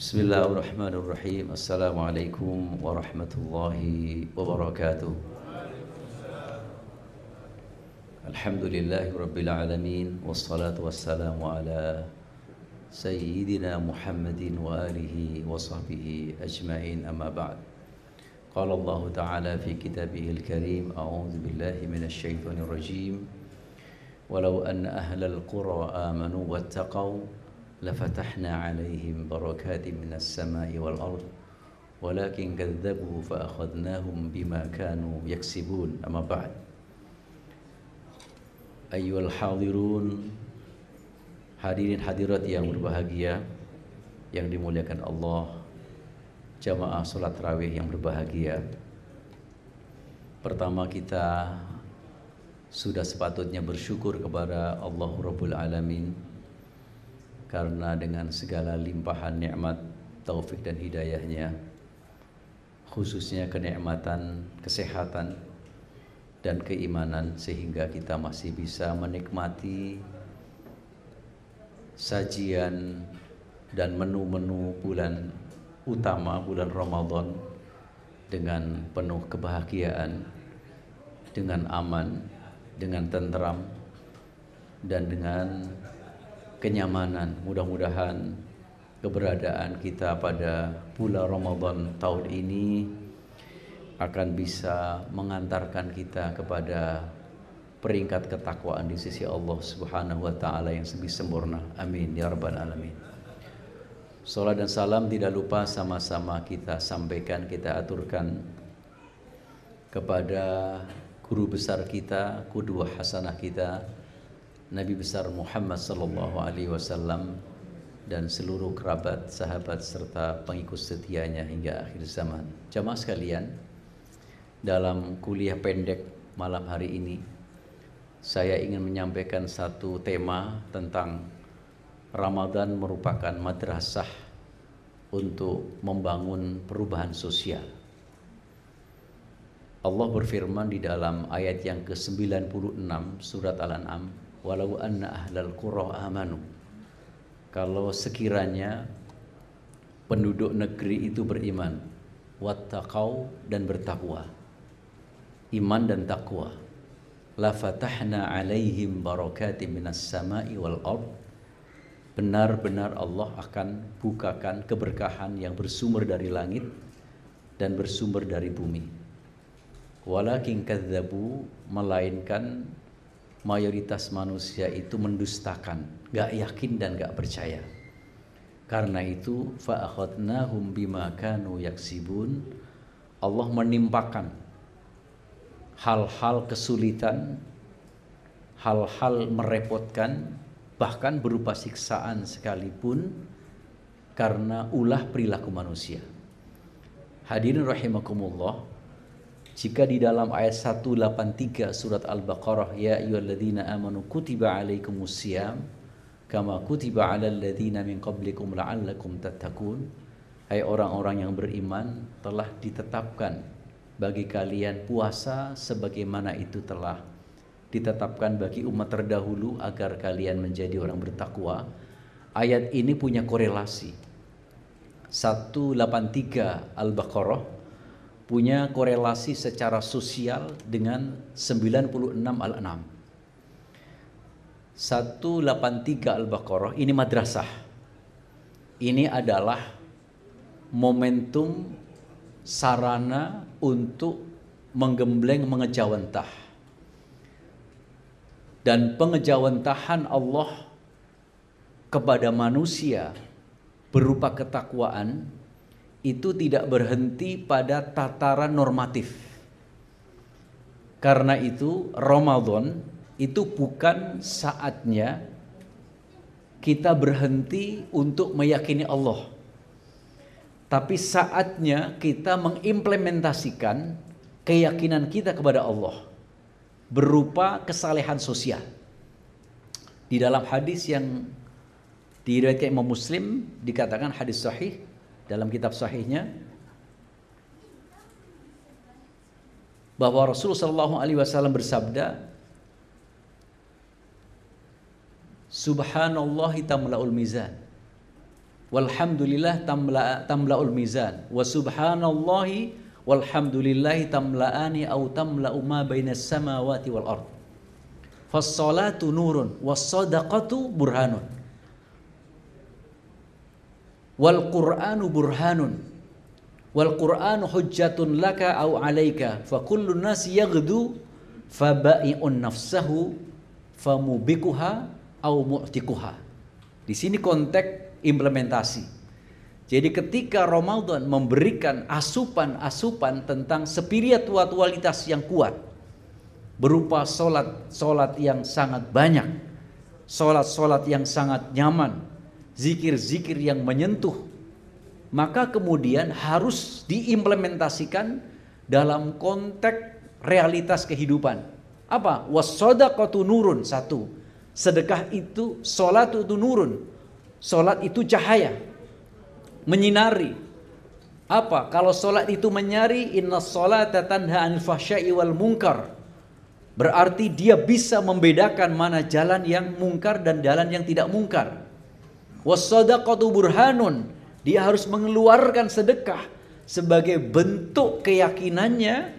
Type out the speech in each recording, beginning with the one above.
بسم الله الرحمن الرحيم السلام عليكم ورحمة الله وبركاته الحمد لله رب العالمين والصلاة والسلام على سيدنا محمد وآله وصحبه أجمعين أما بعد قال الله تعالى في كتابه الكريم أعوذ بالله من الشيطان الرجيم ولو أن أهل القرى آمنوا واتقوا لفتحنا عليهم بركات من السماء والأرض ولكن كذبوا فأخذناهم بما كانوا يكسبون أما بعد أيها الحاضرون hadirin hadirat yang berbahagia yang dimuliakan Allah jamaah salat rawih yang berbahagia pertama kita sudah sepatutnya bersyukur kepada Allah Rabbul Alamin karena dengan segala limpahan nikmat taufik dan hidayahnya khususnya kenikmatan kesehatan dan keimanan sehingga kita masih bisa menikmati sajian dan menu-menu bulan utama bulan Ramadan dengan penuh kebahagiaan dengan aman dengan tenteram dan dengan kenyamanan. Mudah-mudahan keberadaan kita pada bulan Ramadan tahun ini akan bisa mengantarkan kita kepada peringkat ketakwaan di sisi Allah Subhanahu wa taala yang lebih sempurna. Amin ya rabbal alamin. Salat dan salam tidak lupa sama-sama kita sampaikan, kita aturkan kepada guru besar kita, kudua hasanah kita, Nabi besar Muhammad sallallahu alaihi wasallam dan seluruh kerabat, sahabat serta pengikut setianya hingga akhir zaman. Jamaah sekalian, dalam kuliah pendek malam hari ini saya ingin menyampaikan satu tema tentang Ramadan merupakan madrasah untuk membangun perubahan sosial. Allah berfirman di dalam ayat yang ke-96 surat Al-An'am walau anna ahlal qura amanu kalau sekiranya penduduk negeri itu beriman wattaqau dan bertakwa iman dan takwa la fatahna alaihim barakati minas sama'i wal ard benar-benar Allah akan bukakan keberkahan yang bersumber dari langit dan bersumber dari bumi walakin kadzabu melainkan mayoritas manusia itu mendustakan, gak yakin dan gak percaya. Karena itu fa'akhadnahum bima kanu yaksibun Allah menimpakan hal-hal kesulitan, hal-hal merepotkan, bahkan berupa siksaan sekalipun karena ulah perilaku manusia. Hadirin rahimakumullah, jika di dalam ayat 183 surat Al-Baqarah ya ayyuhalladzina amanu kutiba alaikumus siyam kama kutiba alal ladzina min qablikum la'allakum tattaqun. Hai orang-orang yang beriman, telah ditetapkan bagi kalian puasa sebagaimana itu telah ditetapkan bagi umat terdahulu agar kalian menjadi orang bertakwa. Ayat ini punya korelasi. 183 Al-Baqarah punya korelasi secara sosial dengan 96 Al-An'am. 183 Al-Baqarah ini madrasah. Ini adalah momentum sarana untuk menggembleng mengejawantah. Dan pengejawantahan Allah kepada manusia berupa ketakwaan itu tidak berhenti pada tataran normatif. Karena itu Ramadan itu bukan saatnya kita berhenti untuk meyakini Allah. Tapi saatnya kita mengimplementasikan keyakinan kita kepada Allah berupa kesalehan sosial. Di dalam hadis yang diriwayatkan Imam Muslim dikatakan hadis sahih dalam kitab sahihnya bahwa Rasulullah Shallallahu Alaihi Wasallam bersabda Subhanallah tamlaul mizan Walhamdulillah tamla tamlaul mizan wa subhanallah walhamdulillahi tamlaani au tamla'u ma bainas samawati wal ard. Fas-salatu nurun was-sadaqatu burhanun wal Qur'anu burhanun wal Qur'anu hujjatun laka au alaika fa kullu nas yaghdu ba'i'un nafsahu mubikuha au mu'tikuha di sini konteks implementasi jadi ketika Ramadan memberikan asupan-asupan tentang spiritualitas yang kuat berupa solat-solat yang sangat banyak, solat-solat yang sangat nyaman, zikir-zikir yang menyentuh, maka kemudian harus diimplementasikan dalam konteks realitas kehidupan. Apa? Wasodakotu nurun satu. Sedekah itu, solat itu nurun. Solat itu cahaya, menyinari. Apa? Kalau solat itu menyari, inna sholat tanha anil wal munkar. Berarti dia bisa membedakan mana jalan yang mungkar dan jalan yang tidak mungkar. Wasadaqatu burhanun. Dia harus mengeluarkan sedekah sebagai bentuk keyakinannya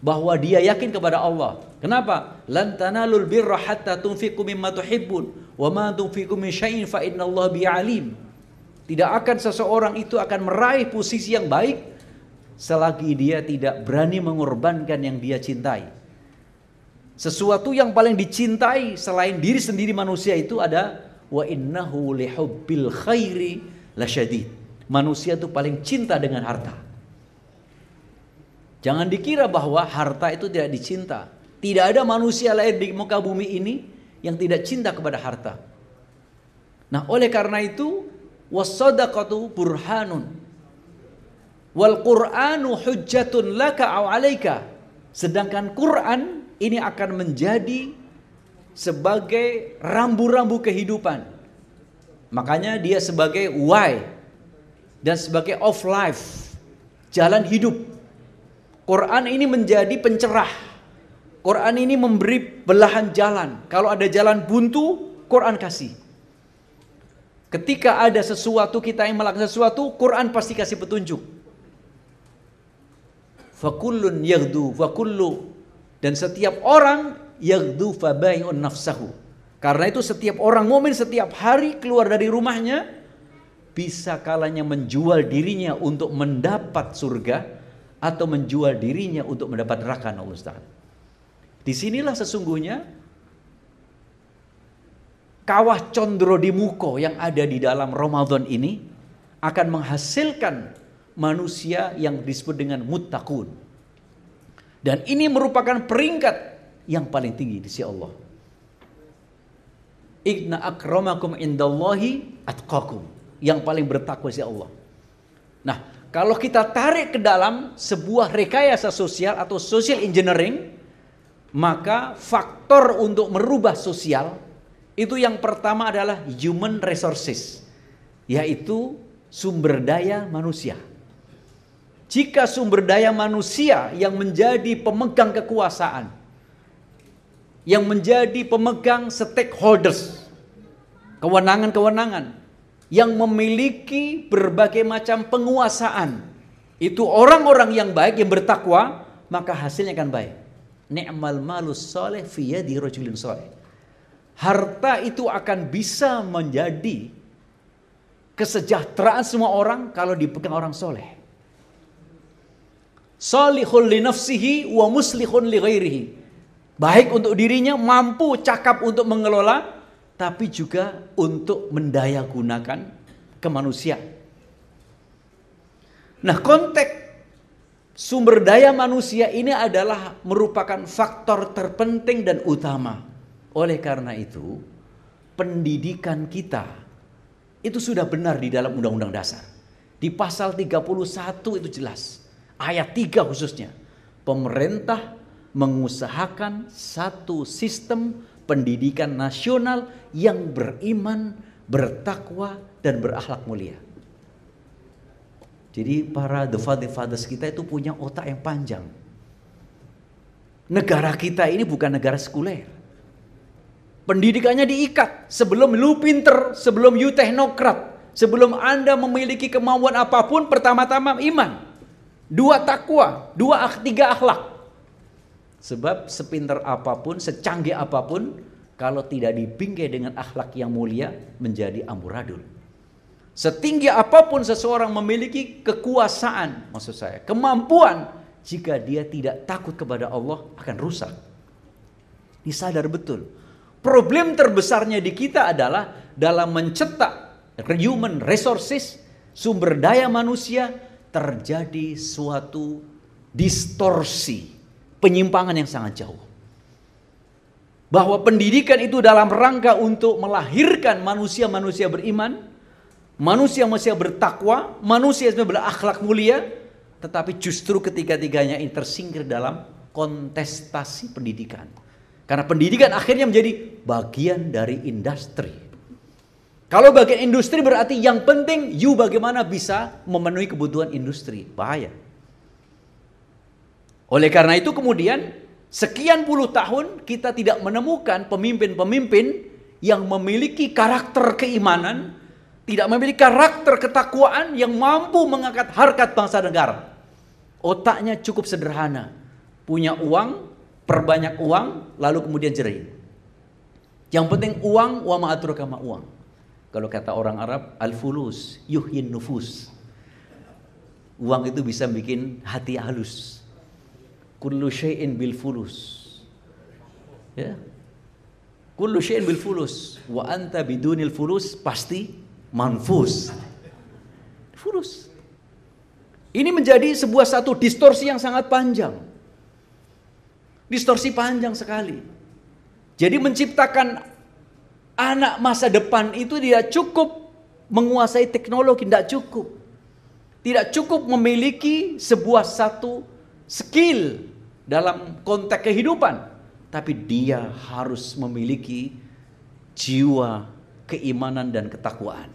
bahwa dia yakin kepada Allah. Kenapa? Lantanalul birra hatta tunfiqu mimma tuhibbun wa ma tunfiqu min syai'in fa bi bi'alim. Tidak akan seseorang itu akan meraih posisi yang baik selagi dia tidak berani mengorbankan yang dia cintai. Sesuatu yang paling dicintai selain diri sendiri manusia itu ada wa innahu lihubbil khairi lasyadid. Manusia itu paling cinta dengan harta. Jangan dikira bahwa harta itu tidak dicinta. Tidak ada manusia lain di muka bumi ini yang tidak cinta kepada harta. Nah, oleh karena itu wasadaqatu burhanun wal qur'anu hujjatun laka aw alaika. Sedangkan Quran ini akan menjadi sebagai rambu-rambu kehidupan. Makanya dia sebagai why dan sebagai of life, jalan hidup. Quran ini menjadi pencerah. Quran ini memberi belahan jalan. Kalau ada jalan buntu, Quran kasih. Ketika ada sesuatu kita yang melakukan sesuatu, Quran pasti kasih petunjuk. Fakulun yagdu, fakullu. Dan setiap orang yagdu fabayun nafsahu. Karena itu setiap orang mumin setiap hari keluar dari rumahnya bisa kalanya menjual dirinya untuk mendapat surga atau menjual dirinya untuk mendapat neraka Allah Taala. Disinilah sesungguhnya kawah condro di muko yang ada di dalam Ramadan ini akan menghasilkan manusia yang disebut dengan mutakun. Dan ini merupakan peringkat yang paling tinggi di sisi Allah. Igna akramakum indallahi atqakum. Yang paling bertakwa sisi Allah. Nah, kalau kita tarik ke dalam sebuah rekayasa sosial atau social engineering, maka faktor untuk merubah sosial itu yang pertama adalah human resources, yaitu sumber daya manusia. Jika sumber daya manusia yang menjadi pemegang kekuasaan yang menjadi pemegang stakeholders, kewenangan-kewenangan yang memiliki berbagai macam penguasaan. Itu orang-orang yang baik yang bertakwa, maka hasilnya akan baik. Ni'mal malus soleh fiya di rojulin soleh. Harta itu akan bisa menjadi kesejahteraan semua orang kalau dipegang orang soleh. Solihun li nafsihi wa muslihun li ghairihi Baik untuk dirinya, mampu cakap untuk mengelola, tapi juga untuk mendaya gunakan kemanusiaan. Nah, konteks sumber daya manusia ini adalah merupakan faktor terpenting dan utama. Oleh karena itu, pendidikan kita itu sudah benar di dalam Undang-Undang Dasar. Di pasal 31 itu jelas, ayat 3 khususnya. Pemerintah mengusahakan satu sistem pendidikan nasional yang beriman, bertakwa, dan berakhlak mulia. Jadi para the father fathers kita itu punya otak yang panjang. Negara kita ini bukan negara sekuler. Pendidikannya diikat. Sebelum lu pinter, sebelum you teknokrat, sebelum anda memiliki kemauan apapun, pertama-tama iman. Dua takwa, dua tiga akhlak. Sebab sepinter apapun, secanggih apapun, kalau tidak dibingkai dengan akhlak yang mulia, menjadi amburadul. Setinggi apapun seseorang memiliki kekuasaan, maksud saya, kemampuan, jika dia tidak takut kepada Allah, akan rusak. Ini sadar betul. Problem terbesarnya di kita adalah dalam mencetak human resources, sumber daya manusia, terjadi suatu distorsi penyimpangan yang sangat jauh. Bahwa pendidikan itu dalam rangka untuk melahirkan manusia-manusia beriman, manusia-manusia bertakwa, manusia-manusia berakhlak mulia, tetapi justru ketiga-tiganya ini tersingkir dalam kontestasi pendidikan. Karena pendidikan akhirnya menjadi bagian dari industri. Kalau bagian industri berarti yang penting you bagaimana bisa memenuhi kebutuhan industri. Bahaya. Oleh karena itu kemudian sekian puluh tahun kita tidak menemukan pemimpin-pemimpin yang memiliki karakter keimanan, tidak memiliki karakter ketakwaan yang mampu mengangkat harkat bangsa negara. Otaknya cukup sederhana, punya uang, perbanyak uang, lalu kemudian jerih. Yang penting uang, wa ma'atur uang. Kalau kata orang Arab, al-fulus, yuhin nufus. Uang itu bisa bikin hati halus kullu syai'in bil fulus ya kullu syai'in bil fulus wa anta bidunil fulus pasti manfus fulus ini menjadi sebuah satu distorsi yang sangat panjang distorsi panjang sekali jadi menciptakan anak masa depan itu dia cukup menguasai teknologi tidak cukup tidak cukup memiliki sebuah satu skill dalam konteks kehidupan, tapi dia harus memiliki jiwa keimanan dan ketakwaan.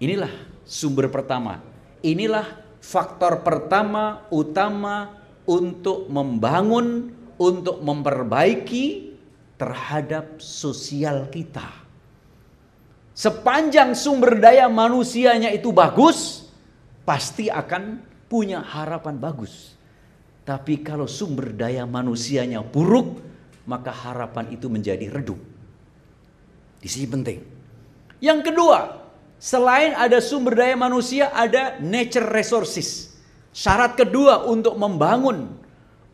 Inilah sumber pertama. Inilah faktor pertama utama untuk membangun, untuk memperbaiki terhadap sosial kita. Sepanjang sumber daya manusianya itu bagus, pasti akan punya harapan bagus. Tapi kalau sumber daya manusianya buruk, maka harapan itu menjadi redup. Di sini penting. Yang kedua, selain ada sumber daya manusia, ada nature resources. Syarat kedua untuk membangun,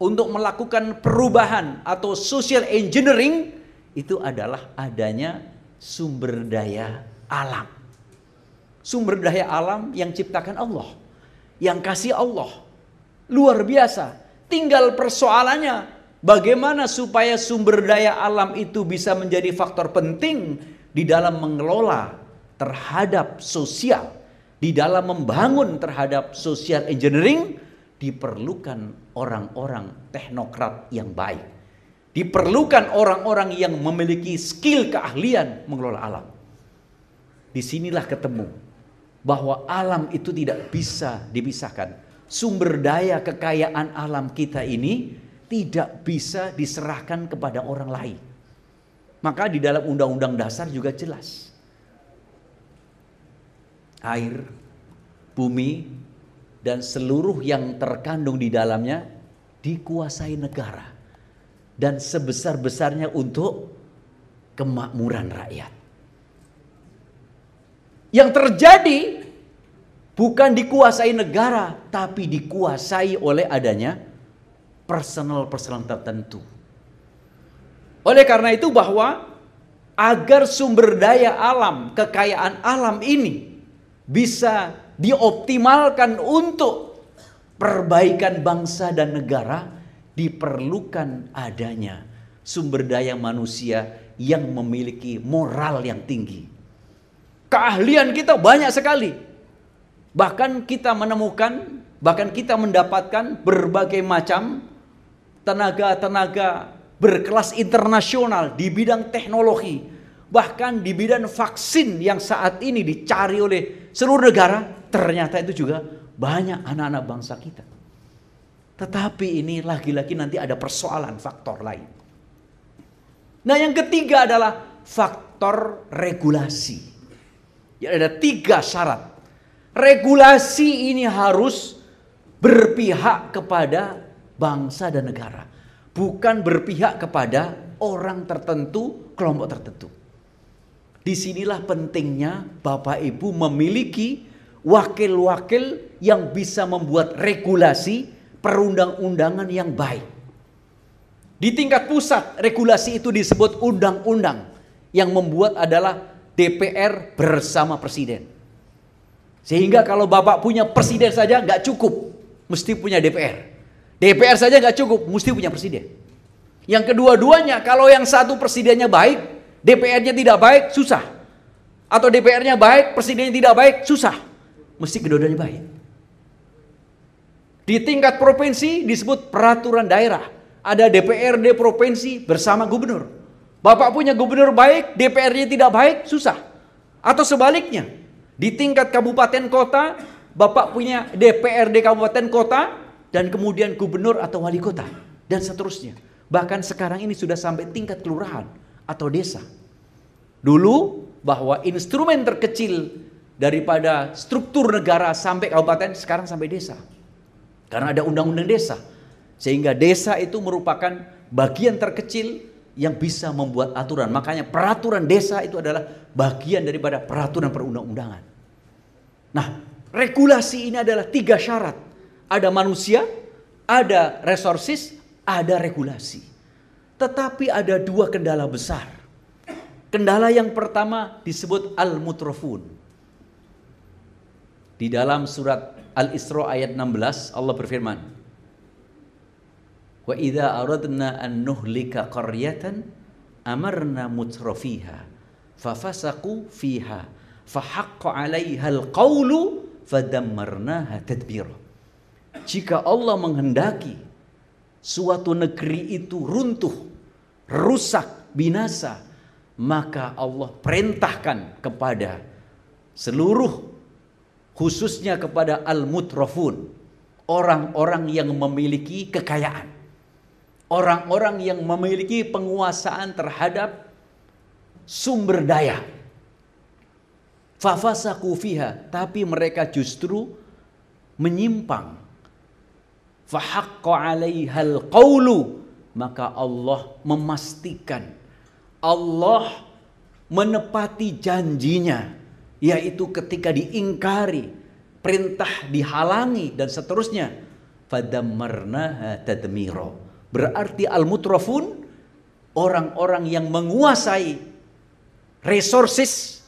untuk melakukan perubahan atau social engineering itu adalah adanya sumber daya alam. Sumber daya alam yang ciptakan Allah, yang kasih Allah Luar biasa. Tinggal persoalannya bagaimana supaya sumber daya alam itu bisa menjadi faktor penting di dalam mengelola terhadap sosial, di dalam membangun terhadap social engineering diperlukan orang-orang teknokrat yang baik. Diperlukan orang-orang yang memiliki skill keahlian mengelola alam. Disinilah ketemu bahwa alam itu tidak bisa dipisahkan sumber daya kekayaan alam kita ini tidak bisa diserahkan kepada orang lain. Maka di dalam undang-undang dasar juga jelas. Air, bumi, dan seluruh yang terkandung di dalamnya dikuasai negara. Dan sebesar-besarnya untuk kemakmuran rakyat. Yang terjadi Bukan dikuasai negara, tapi dikuasai oleh adanya personal-personal tertentu. Oleh karena itu bahwa agar sumber daya alam, kekayaan alam ini bisa dioptimalkan untuk perbaikan bangsa dan negara, diperlukan adanya sumber daya manusia yang memiliki moral yang tinggi. Keahlian kita banyak sekali, Bahkan kita menemukan, bahkan kita mendapatkan berbagai macam tenaga-tenaga berkelas internasional di bidang teknologi, bahkan di bidang vaksin yang saat ini dicari oleh seluruh negara, ternyata itu juga banyak anak-anak bangsa kita. Tetapi ini lagi-lagi nanti ada persoalan faktor lain. Nah, yang ketiga adalah faktor regulasi. Ya, ada tiga syarat regulasi ini harus berpihak kepada bangsa dan negara, bukan berpihak kepada orang tertentu, kelompok tertentu. Disinilah pentingnya Bapak Ibu memiliki wakil-wakil yang bisa membuat regulasi perundang-undangan yang baik. Di tingkat pusat, regulasi itu disebut undang-undang yang membuat adalah DPR bersama presiden. Sehingga kalau Bapak punya presiden saja nggak cukup, mesti punya DPR. DPR saja nggak cukup, mesti punya presiden. Yang kedua-duanya, kalau yang satu presidennya baik, DPR-nya tidak baik, susah. Atau DPR-nya baik, presidennya tidak baik, susah. Mesti kedua-duanya baik. Di tingkat provinsi disebut peraturan daerah. Ada DPRD provinsi bersama gubernur. Bapak punya gubernur baik, DPR-nya tidak baik, susah. Atau sebaliknya, di tingkat kabupaten kota, Bapak punya DPRD kabupaten kota dan kemudian gubernur atau wali kota dan seterusnya. Bahkan sekarang ini sudah sampai tingkat kelurahan atau desa. Dulu bahwa instrumen terkecil daripada struktur negara sampai kabupaten sekarang sampai desa. Karena ada undang-undang desa. Sehingga desa itu merupakan bagian terkecil yang bisa membuat aturan. Makanya peraturan desa itu adalah bagian daripada peraturan perundang-undangan. Nah, regulasi ini adalah tiga syarat. Ada manusia, ada resources, ada regulasi. Tetapi ada dua kendala besar. Kendala yang pertama disebut al-mutrafun. Di dalam surat Al-Isra ayat 16 Allah berfirman, Wa idza aradna an nuhlika qaryatan amarna mutrafiha fafasaqu fiha fahaqqa 'alaiha alqaulu fadammarnaha tadbira. Jika Allah menghendaki suatu negeri itu runtuh, rusak, binasa, maka Allah perintahkan kepada seluruh khususnya kepada al-mutrafun, orang-orang yang memiliki kekayaan orang-orang yang memiliki penguasaan terhadap sumber daya. Fafasa kufiha, tapi mereka justru menyimpang. Fahakko alaihal qawlu. Maka Allah memastikan. Allah menepati janjinya. Yaitu ketika diingkari. Perintah dihalangi dan seterusnya. Fadammarnaha tadmiro Berarti al-mutrafun orang-orang yang menguasai resources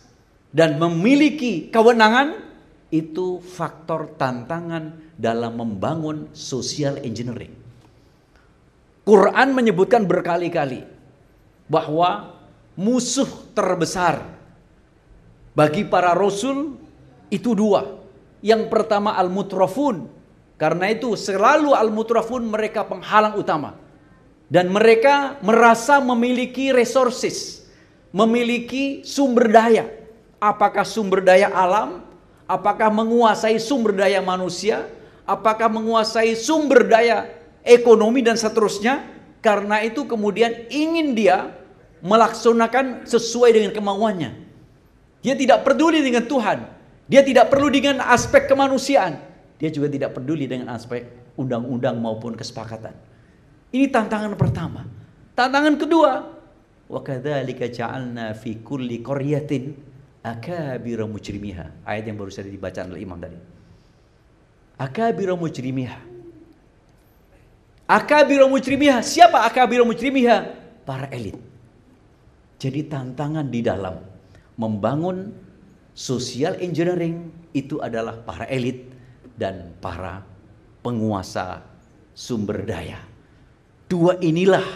dan memiliki kewenangan itu faktor tantangan dalam membangun social engineering. Quran menyebutkan berkali-kali bahwa musuh terbesar bagi para rasul itu dua. Yang pertama al-mutrafun karena itu selalu al-mutrafun mereka penghalang utama. Dan mereka merasa memiliki resources, memiliki sumber daya. Apakah sumber daya alam, apakah menguasai sumber daya manusia, apakah menguasai sumber daya ekonomi dan seterusnya. Karena itu kemudian ingin dia melaksanakan sesuai dengan kemauannya. Dia tidak peduli dengan Tuhan. Dia tidak perlu dengan aspek kemanusiaan. Dia juga tidak peduli dengan aspek undang-undang maupun kesepakatan. Ini tantangan pertama. Tantangan kedua, wa kadzalika ja'alna fi kulli qaryatin akabira mujrimiha. Ayat yang baru saja dibaca oleh imam tadi. Akabira mujrimiha. Akabira mujrimiha. Siapa akabira mujrimiha? Para elit. Jadi tantangan di dalam membangun social engineering itu adalah para elit dan para penguasa sumber daya. Dua inilah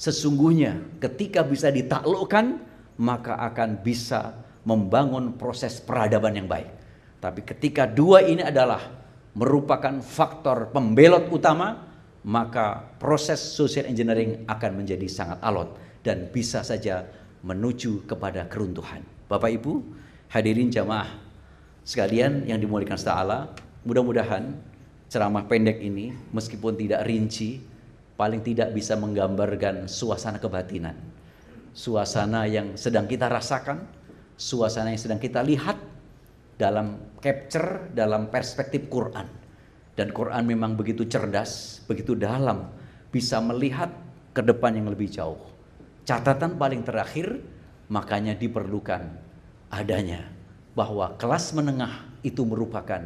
sesungguhnya ketika bisa ditaklukkan maka akan bisa membangun proses peradaban yang baik. Tapi ketika dua ini adalah merupakan faktor pembelot utama maka proses social engineering akan menjadi sangat alot dan bisa saja menuju kepada keruntuhan. Bapak Ibu, hadirin jamaah sekalian yang dimuliakan Allah, Mudah-mudahan ceramah pendek ini meskipun tidak rinci paling tidak bisa menggambarkan suasana kebatinan. Suasana yang sedang kita rasakan, suasana yang sedang kita lihat dalam capture dalam perspektif Quran. Dan Quran memang begitu cerdas, begitu dalam, bisa melihat ke depan yang lebih jauh. Catatan paling terakhir makanya diperlukan adanya bahwa kelas menengah itu merupakan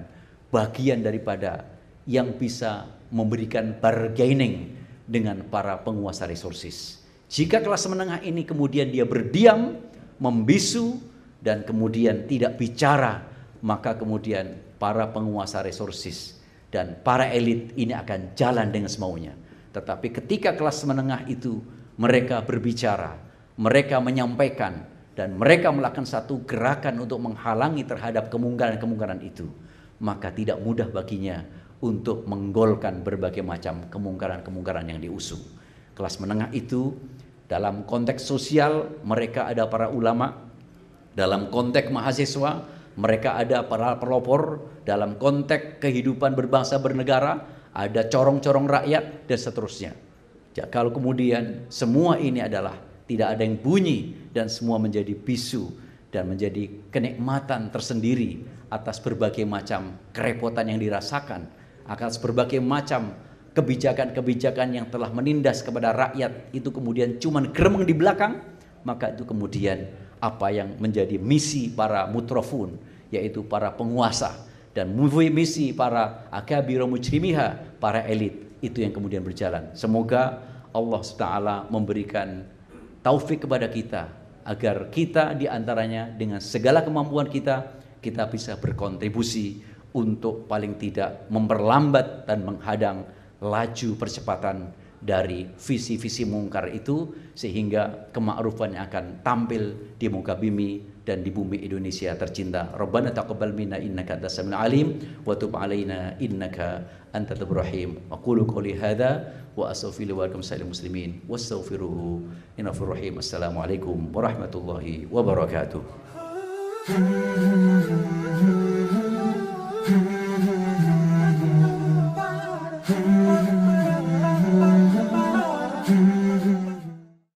bagian daripada yang bisa memberikan bargaining dengan para penguasa resources. Jika kelas menengah ini kemudian dia berdiam, membisu, dan kemudian tidak bicara, maka kemudian para penguasa resources dan para elit ini akan jalan dengan semaunya. Tetapi ketika kelas menengah itu mereka berbicara, mereka menyampaikan, dan mereka melakukan satu gerakan untuk menghalangi terhadap kemungkaran-kemungkaran itu maka tidak mudah baginya untuk menggolkan berbagai macam kemungkaran-kemungkaran yang diusung. Kelas menengah itu dalam konteks sosial mereka ada para ulama, dalam konteks mahasiswa mereka ada para pelopor, dalam konteks kehidupan berbangsa bernegara ada corong-corong rakyat dan seterusnya. Ya, kalau kemudian semua ini adalah tidak ada yang bunyi dan semua menjadi bisu dan menjadi kenikmatan tersendiri atas berbagai macam kerepotan yang dirasakan, atas berbagai macam kebijakan-kebijakan yang telah menindas kepada rakyat itu kemudian cuman geremeng di belakang, maka itu kemudian apa yang menjadi misi para mutrofun, yaitu para penguasa dan misi para akabiro mujrimiha, para elit, itu yang kemudian berjalan. Semoga Allah taala memberikan taufik kepada kita agar kita diantaranya dengan segala kemampuan kita kita bisa berkontribusi untuk paling tidak memperlambat dan menghadang laju percepatan dari visi-visi mungkar itu sehingga kemakrufan yang akan tampil di muka bumi dan di bumi Indonesia tercinta. Rabbana taqabbal minna innaka antas samiul alim wa tub alaina innaka antat rahim. Aqulu qouli hadza wa astaghfiru wa lakum sa'il muslimin wastaghfiruhu innahu rahim. Assalamualaikum warahmatullahi wabarakatuh.